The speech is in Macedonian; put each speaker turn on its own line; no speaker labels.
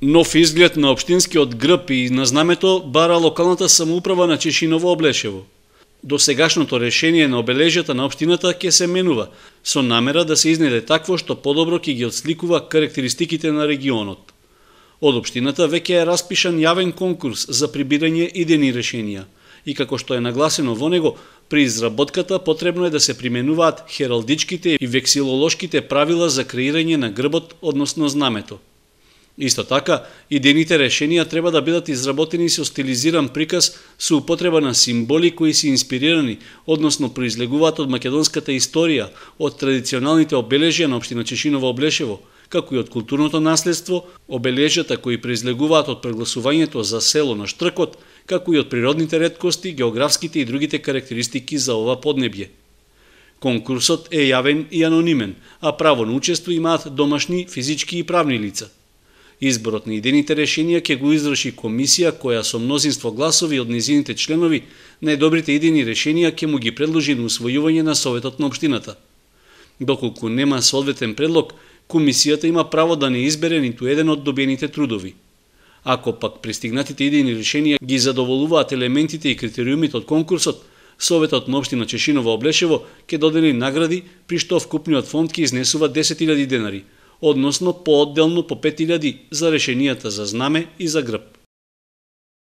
Нов изглед на општинскиот грб и на знамето бара локалната самоуправа на Чешиново Облешево. До сегашното решение на обележјата на општината ќе се менува, со намера да се изнеде такво што подобро ќе ги отсликува карактеристиките на регионот. Од општината веќе е распишан јавен конкурс за прибирање идени решенија и како што е нагласено во него, при изработката потребно е да се применуваат хералдичките и вексилолошките правила за креирање на грбот, односно знамето. Исто така, идените решенија треба да бидат изработени со стилизиран приказ со употреба на символи кои се инспирирани, односно произлегуваат од македонската историја, од традиционалните обележја на Обштина Чешиново Облешево, како и од културното наследство, обележјата кои произлегуваат од прегласувањето за село на Штркот, како и од природните редкости, географските и другите карактеристики за ова поднебје. Конкурсот е јавен и анонимен, а право на учество имаат домашни физички и правни лица. Изборот на идените решенија ќе го изврши комисија која со мнозинство гласови од низините членови најдобрите идени решенија ќе му ги предложи на усвојување на Советот на Обштината. Доколку нема соодветен предлог, комисијата има право да не избере ниту еден од добиените трудови. Ако пак пристигнатите идени решенија ги задоволуваат елементите и критериумите од конкурсот, Советот на Обштина Чешиново Облешево ќе додели награди, при што вкупниот фонд ќе изнесува 10.000 денари – односно поотделно по 5000 за решенијата за знаме и за грб.